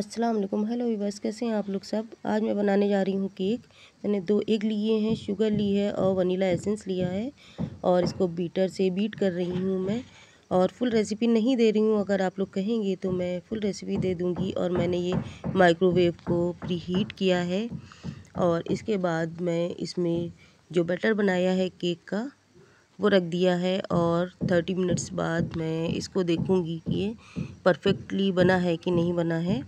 अस्सलाम वालेकुम hello viewers कैसे हैं आप लोग सब आज मैं बनाने जा रही हूँ केक मैंने दो एग लिए हैं शुगर ली है और वनीला एसेंस लिया है और इसको बीटर से बीट कर रही हूँ मैं और फुल रेसिपी नहीं दे रही हूँ अगर आप लोग कहेंगे तो मैं फुल रेसिपी दे दूँगी और मैंने ये माइक्रोवेव को प्री हीट किया है और इसके बाद मैं इसमें जो बैटर बनाया है केक का वो रख दिया है और थर्टी मिनट्स बाद मैं इसको देखूंगी कि ये परफेक्टली बना है कि नहीं बना है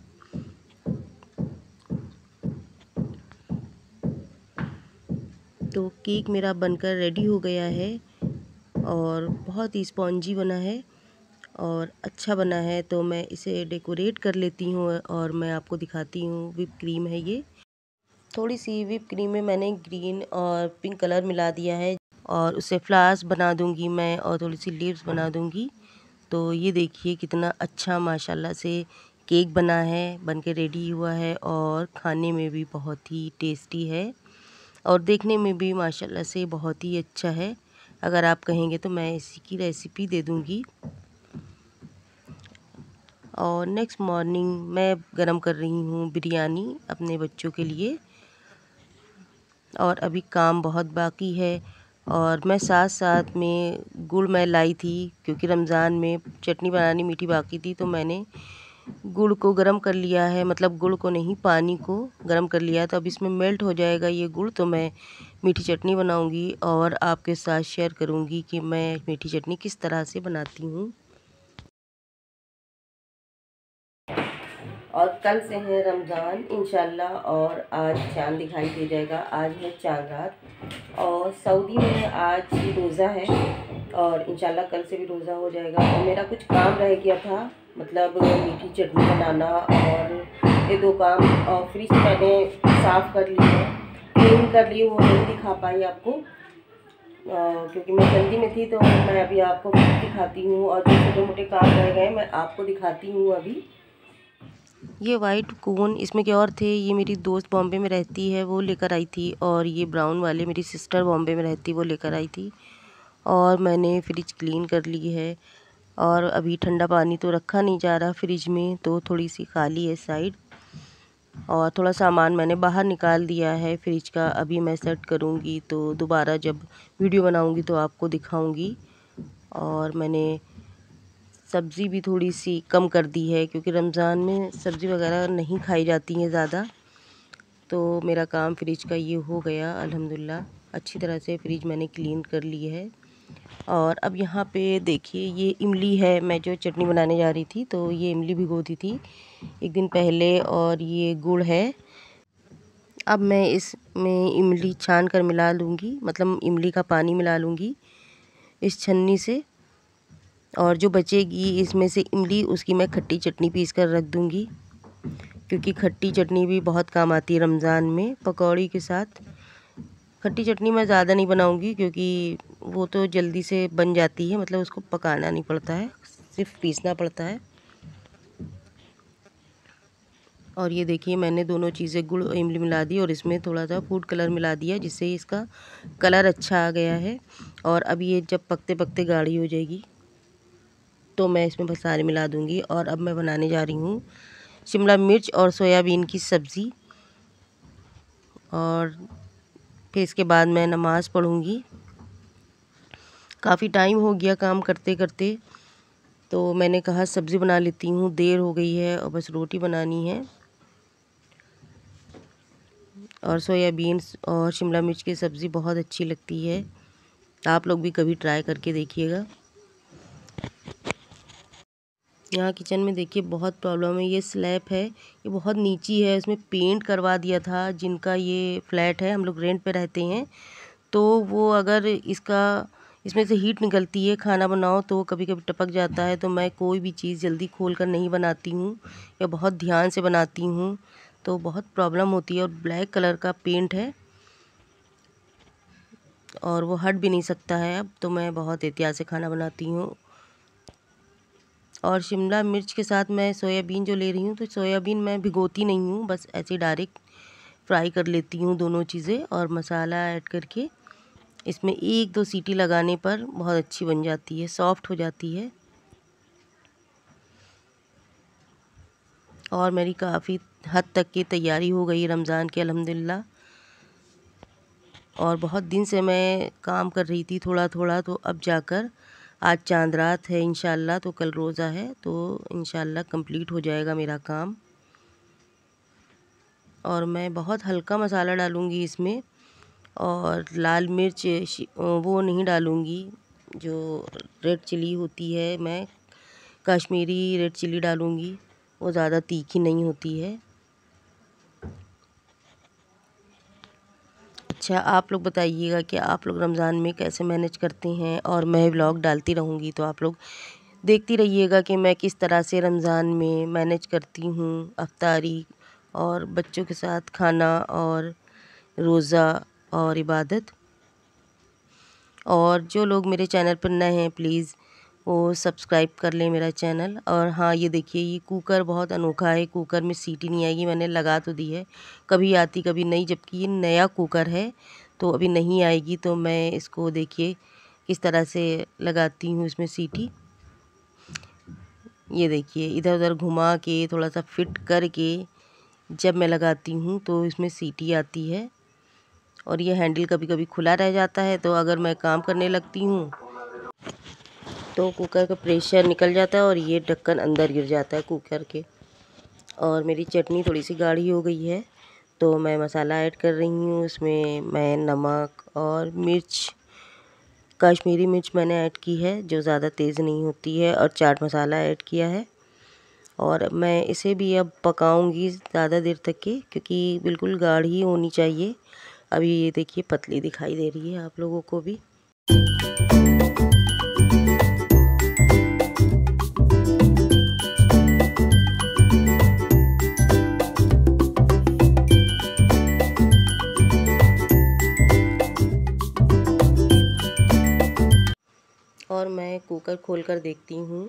तो केक मेरा बनकर रेडी हो गया है और बहुत ही स्पॉन्जी बना है और अच्छा बना है तो मैं इसे डेकोरेट कर लेती हूँ और मैं आपको दिखाती हूँ विप क्रीम है ये थोड़ी सी विप क्रीम में मैंने ग्रीन और पिंक कलर मिला दिया है और उसे फ्लावर्स बना दूँगी मैं और थोड़ी सी लीव्स बना दूँगी तो ये देखिए कितना अच्छा माशाल्लाह से केक बना है बन के रेडी हुआ है और खाने में भी बहुत ही टेस्टी है और देखने में भी माशाल्लाह से बहुत ही अच्छा है अगर आप कहेंगे तो मैं इसी की रेसिपी दे दूँगी और नेक्स्ट मॉर्निंग मैं गरम कर रही हूँ बिरयानी अपने बच्चों के लिए और अभी काम बहुत बाकी है और मैं साथ साथ में गुड़ मैं लाई थी क्योंकि रमज़ान में चटनी बनानी मीठी बाकी थी तो मैंने गुड़ को गर्म कर लिया है मतलब गुड़ को नहीं पानी को गर्म कर लिया है तो अब इसमें मेल्ट हो जाएगा ये गुड़ तो मैं मीठी चटनी बनाऊंगी और आपके साथ शेयर करूंगी कि मैं मीठी चटनी किस तरह से बनाती हूँ और कल से है रमज़ान इन और आज चांद दिखाई दे जाएगा आज है चांद रात और सऊदी में आज रोज़ा है और इन कल से भी रोज़ा हो जाएगा और मेरा कुछ काम रह गया था मतलब मीठी चटनी बनाना और ये दो काम और फ्रिज तो मैंने साफ़ कर लिए क्लीन कर लिए वो नहीं दिखा पाई आपको आ, क्योंकि मैं जल्दी में थी तो मैं अभी आपको दिखाती हूँ और जो छोटे मोटे काम रह गए मैं आपको दिखाती हूँ अभी ये वाइट कोन इसमें क्या और थे ये मेरी दोस्त बॉम्बे में रहती है वो लेकर आई थी और ये ब्राउन वाले मेरी सिस्टर बॉम्बे में रहती वो लेकर आई थी और मैंने फ्रिज क्लीन कर ली है और अभी ठंडा पानी तो रखा नहीं जा रहा फ्रिज में तो थोड़ी सी खाली है साइड और थोड़ा सामान मैंने बाहर निकाल दिया है फ्रिज का अभी मैं सेट करूँगी तो दोबारा जब वीडियो बनाऊँगी तो आपको दिखाऊँगी और मैंने सब्ज़ी भी थोड़ी सी कम कर दी है क्योंकि रमज़ान में सब्ज़ी वगैरह नहीं खाई जाती हैं ज़्यादा तो मेरा काम फ्रिज का ये हो गया अल्हम्दुलिल्लाह अच्छी तरह से फ्रिज मैंने क्लीन कर ली है और अब यहाँ पे देखिए ये इमली है मैं जो चटनी बनाने जा रही थी तो ये इमली भिगो दी थी एक दिन पहले और ये गुड़ है अब मैं इसमें इमली छान कर मिला लूँगी मतलब इमली का पानी मिला लूँगी इस छन्नी से और जो बचेगी इसमें से इमली उसकी मैं खट्टी चटनी पीस कर रख दूँगी क्योंकि खट्टी चटनी भी बहुत काम आती है रमज़ान में पकौड़ी के साथ खट्टी चटनी मैं ज़्यादा नहीं बनाऊँगी क्योंकि वो तो जल्दी से बन जाती है मतलब उसको पकाना नहीं पड़ता है सिर्फ पीसना पड़ता है और ये देखिए मैंने दोनों चीज़ें गुड़ और इमली मिला दी और इसमें थोड़ा सा फूड कलर मिला दिया जिससे इसका कलर अच्छा आ गया है और अब ये जब पकते पकते गाढ़ी हो जाएगी तो मैं इसमें बस सारे मिला दूँगी और अब मैं बनाने जा रही हूँ शिमला मिर्च और सोयाबीन की सब्ज़ी और फिर इसके बाद मैं नमाज़ पढ़ूँगी काफ़ी टाइम हो गया काम करते करते तो मैंने कहा सब्ज़ी बना लेती हूँ देर हो गई है और बस रोटी बनानी है और सोयाबीन और शिमला मिर्च की सब्ज़ी बहुत अच्छी लगती है आप लोग भी कभी ट्राई करके देखिएगा यहाँ किचन में देखिए बहुत प्रॉब्लम है ये स्लैप है ये बहुत नीची है इसमें पेंट करवा दिया था जिनका ये फ्लैट है हम लोग रेंट पे रहते हैं तो वो अगर इसका इसमें से हीट निकलती है खाना बनाओ तो कभी कभी टपक जाता है तो मैं कोई भी चीज़ जल्दी खोल कर नहीं बनाती हूँ या बहुत ध्यान से बनाती हूँ तो बहुत प्रॉब्लम होती है और ब्लैक कलर का पेंट है और वो हट भी नहीं सकता है अब तो मैं बहुत एहतियात से खाना बनाती हूँ और शिमला मिर्च के साथ मैं सोयाबीन जो ले रही हूँ तो सोयाबीन मैं भिगोती नहीं हूँ बस ऐसे डायरेक्ट फ्राई कर लेती हूँ दोनों चीज़ें और मसाला ऐड करके इसमें एक दो सीटी लगाने पर बहुत अच्छी बन जाती है सॉफ्ट हो जाती है और मेरी काफ़ी हद तक की तैयारी हो गई रमज़ान की अलहमदिल्ला और बहुत दिन से मैं काम कर रही थी थोड़ा थोड़ा तो अब जाकर आज चांद रात है इन तो कल रोज़ा है तो इन कंप्लीट हो जाएगा मेरा काम और मैं बहुत हल्का मसाला डालूँगी इसमें और लाल मिर्च वो नहीं डालूँगी जो रेड चिली होती है मैं कश्मीरी रेड चिली डालूँगी वो ज़्यादा तीखी नहीं होती है अच्छा आप लोग बताइएगा कि आप लोग रमज़ान में कैसे मैनेज करते हैं और मैं व्लॉग डालती रहूँगी तो आप लोग देखती रहिएगा कि मैं किस तरह से रमज़ान में मैनेज करती हूँ अफ्तारी और बच्चों के साथ खाना और रोज़ा और इबादत और जो लोग मेरे चैनल पर नए हैं प्लीज़ वो सब्सक्राइब कर लें मेरा चैनल और हाँ ये देखिए ये कुकर बहुत अनोखा है कुकर में सीटी नहीं आएगी मैंने लगा तो दी है कभी आती कभी नहीं जबकि ये नया कुकर है तो अभी नहीं आएगी तो मैं इसको देखिए किस तरह से लगाती हूँ इसमें सीटी ये देखिए इधर उधर घुमा के थोड़ा सा फिट करके जब मैं लगाती हूँ तो इसमें सीटी आती है और ये हैंडल कभी कभी खुला रह जाता है तो अगर मैं काम करने लगती हूँ तो कुकर का प्रेशर निकल जाता है और ये ढक्कन अंदर गिर जाता है कुकर के और मेरी चटनी थोड़ी सी गाढ़ी हो गई है तो मैं मसाला ऐड कर रही हूँ उसमें मैं नमक और मिर्च कश्मीरी मिर्च मैंने ऐड की है जो ज़्यादा तेज़ नहीं होती है और चाट मसाला ऐड किया है और मैं इसे भी अब पकाऊंगी ज़्यादा देर तक के क्योंकि बिल्कुल गाढ़ी होनी चाहिए अभी ये देखिए पतली दिखाई दे रही है आप लोगों को भी और मैं कुकर खोल कर देखती हूँ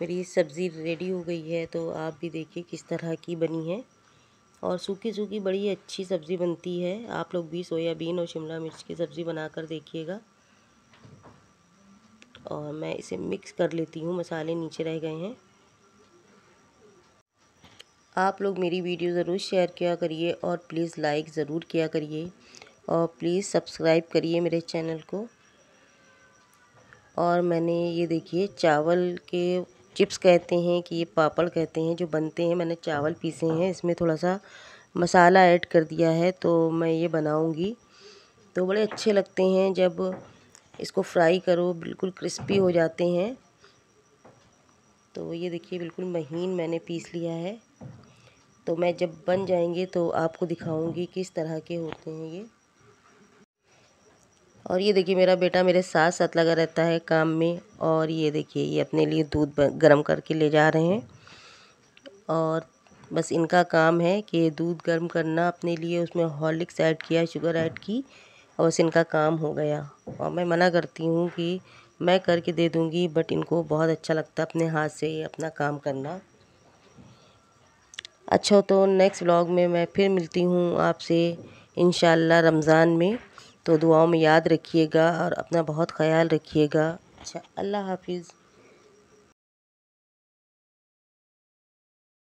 मेरी सब्ज़ी रेडी हो गई है तो आप भी देखिए किस तरह की बनी है और सूखी सूखी बड़ी अच्छी सब्ज़ी बनती है आप लोग भी सोयाबीन और शिमला मिर्च की सब्ज़ी बना कर देखिएगा और मैं इसे मिक्स कर लेती हूँ मसाले नीचे रह गए हैं आप लोग मेरी वीडियो ज़रूर शेयर किया करिए और प्लीज़ लाइक ज़रूर किया करिए और प्लीज़ सब्सक्राइब करिए मेरे चैनल को और मैंने ये देखिए चावल के चिप्स कहते हैं कि ये पापड़ कहते हैं जो बनते हैं मैंने चावल पीसे हैं इसमें थोड़ा सा मसाला ऐड कर दिया है तो मैं ये बनाऊंगी तो बड़े अच्छे लगते हैं जब इसको फ्राई करो बिल्कुल क्रिस्पी हो जाते हैं तो ये देखिए बिल्कुल महीन मैंने पीस लिया है तो मैं जब बन जाएंगे तो आपको दिखाऊंगी किस तरह के होते हैं ये और ये देखिए मेरा बेटा मेरे साथ साथ लगा रहता है काम में और ये देखिए ये अपने लिए दूध गर्म करके ले जा रहे हैं और बस इनका काम है कि दूध गर्म करना अपने लिए उसमें हॉर्लिक्स ऐड किया शुगर ऐड की और बस इनका काम हो गया और मैं मना करती हूँ कि मैं करके दे दूँगी बट इनको बहुत अच्छा लगता है अपने हाथ से अपना काम करना अच्छा तो नेक्स्ट व्लॉग में मैं फिर मिलती हूँ आपसे इन रमज़ान में तो दुआओं में याद रखिएगा और अपना बहुत ख्याल रखिएगा अच्छा अल्लाह हाफ़िज़